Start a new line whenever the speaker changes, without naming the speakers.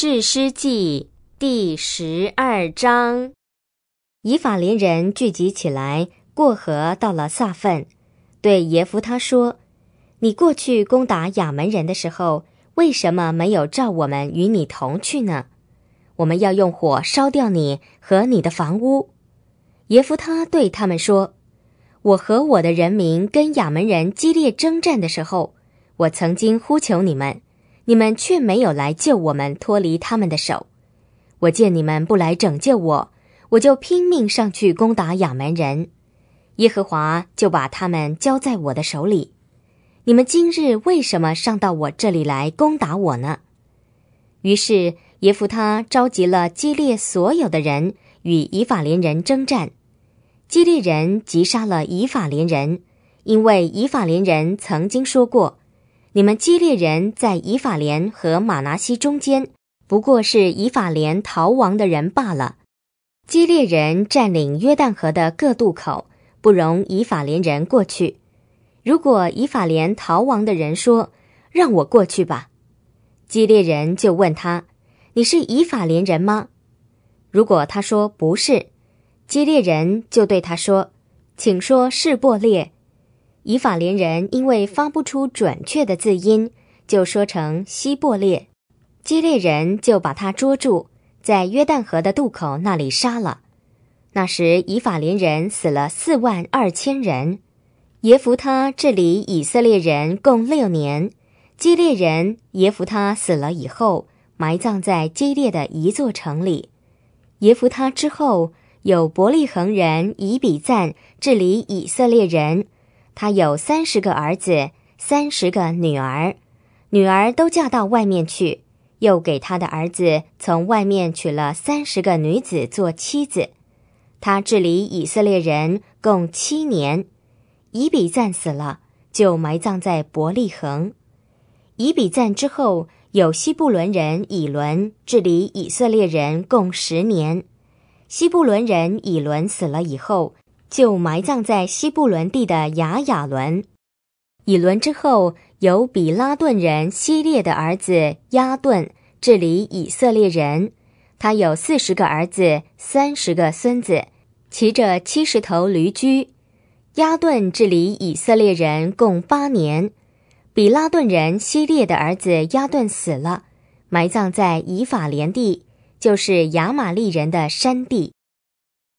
致诗记》第十二章，以法林人聚集起来，过河到了撒愤，对耶夫他说：“你过去攻打亚门人的时候，为什么没有召我们与你同去呢？我们要用火烧掉你和你的房屋。”耶夫他对他们说：“我和我的人民跟亚门人激烈征战的时候，我曾经呼求你们。”你们却没有来救我们脱离他们的手，我见你们不来拯救我，我就拼命上去攻打亚门人，耶和华就把他们交在我的手里。你们今日为什么上到我这里来攻打我呢？于是耶夫他召集了基列所有的人与以法连人征战，基列人击杀了以法连人，因为以法连人曾经说过。你们基列人在以法莲和玛拿西中间，不过是以法莲逃亡的人罢了。基列人占领约旦河的各渡口，不容以法莲人过去。如果以法莲逃亡的人说：“让我过去吧！”基列人就问他：“你是以法莲人吗？”如果他说不是，基列人就对他说：“请说是伯列。”以法连人因为发不出准确的字音，就说成希伯列，基列人就把他捉住，在约旦河的渡口那里杀了。那时以法连人死了四万二千人。耶夫他治理以色列人共六年。基列人耶夫他死了以后，埋葬在基列的一座城里。耶夫他之后有伯利恒人以比赞治理以色列人。他有三十个儿子，三十个女儿，女儿都嫁到外面去，又给他的儿子从外面娶了三十个女子做妻子。他治理以色列人共七年，以比赞死了，就埋葬在伯利恒。以比赞之后，有希布伦人以伦治理以色列人共十年。希布伦人以伦死了以后。就埋葬在西布伦地的雅雅伦。以伦之后，有比拉顿人希烈的儿子亚顿治理以色列人。他有四十个儿子，三十个孙子，骑着七十头驴驹。亚顿治理以色列人共八年。比拉顿人希烈的儿子亚顿死了，埋葬在以法莲地，就是亚玛利人的山地。